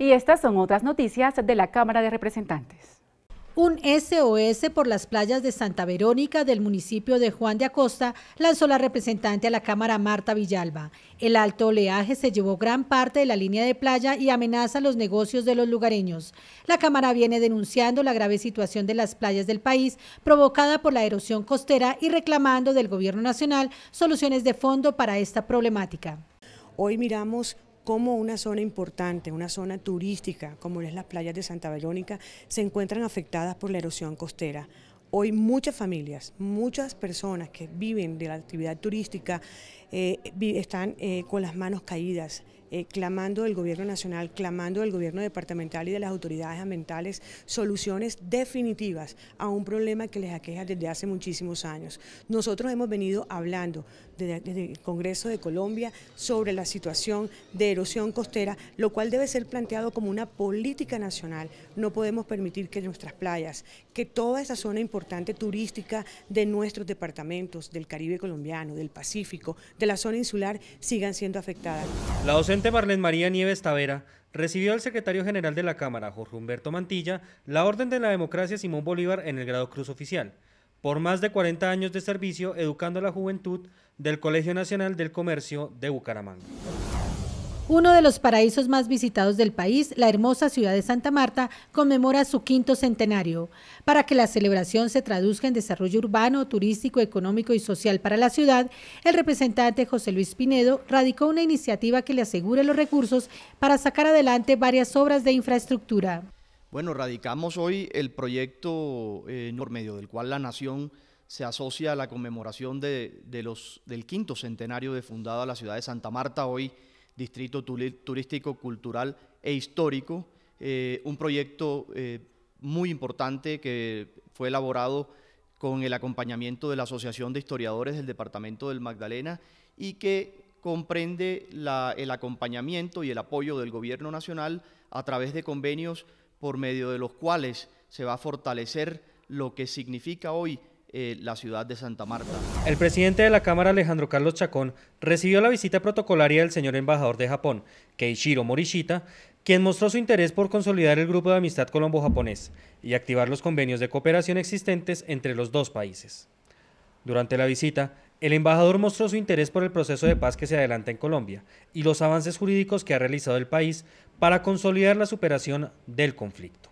Y estas son otras noticias de la Cámara de Representantes. Un SOS por las playas de Santa Verónica del municipio de Juan de Acosta lanzó la representante a la Cámara Marta Villalba. El alto oleaje se llevó gran parte de la línea de playa y amenaza los negocios de los lugareños. La Cámara viene denunciando la grave situación de las playas del país provocada por la erosión costera y reclamando del Gobierno Nacional soluciones de fondo para esta problemática. Hoy miramos cómo una zona importante, una zona turística, como es las playas de Santa Verónica, se encuentran afectadas por la erosión costera. Hoy muchas familias, muchas personas que viven de la actividad turística eh, están eh, con las manos caídas, eh, clamando del gobierno nacional, clamando del gobierno departamental y de las autoridades ambientales soluciones definitivas a un problema que les aqueja desde hace muchísimos años. Nosotros hemos venido hablando desde, desde el Congreso de Colombia sobre la situación de erosión costera, lo cual debe ser planteado como una política nacional. No podemos permitir que nuestras playas, que toda esa zona importante turística de nuestros departamentos, del Caribe colombiano, del Pacífico, de la zona insular, sigan siendo afectadas. La docente Marlene María Nieves Tavera recibió al secretario general de la Cámara, Jorge Humberto Mantilla, la Orden de la Democracia Simón Bolívar en el grado Cruz Oficial, por más de 40 años de servicio educando a la juventud del Colegio Nacional del Comercio de Bucaramanga. Uno de los paraísos más visitados del país, la hermosa ciudad de Santa Marta conmemora su quinto centenario. Para que la celebración se traduzca en desarrollo urbano, turístico, económico y social para la ciudad, el representante José Luis Pinedo radicó una iniciativa que le asegure los recursos para sacar adelante varias obras de infraestructura. Bueno, radicamos hoy el proyecto en eh, medio del cual la nación se asocia a la conmemoración los, del quinto centenario de fundada la ciudad de Santa Marta hoy distrito turístico, cultural e histórico, eh, un proyecto eh, muy importante que fue elaborado con el acompañamiento de la Asociación de Historiadores del Departamento del Magdalena y que comprende el acompañamiento y el apoyo del Gobierno Nacional a través de convenios por medio de los cuales se va a fortalecer lo que significa hoy eh, la ciudad de Santa Marta. El presidente de la Cámara, Alejandro Carlos Chacón, recibió la visita protocolaria del señor embajador de Japón, Keishiro Morishita, quien mostró su interés por consolidar el grupo de amistad colombo-japonés y activar los convenios de cooperación existentes entre los dos países. Durante la visita, el embajador mostró su interés por el proceso de paz que se adelanta en Colombia y los avances jurídicos que ha realizado el país para consolidar la superación del conflicto.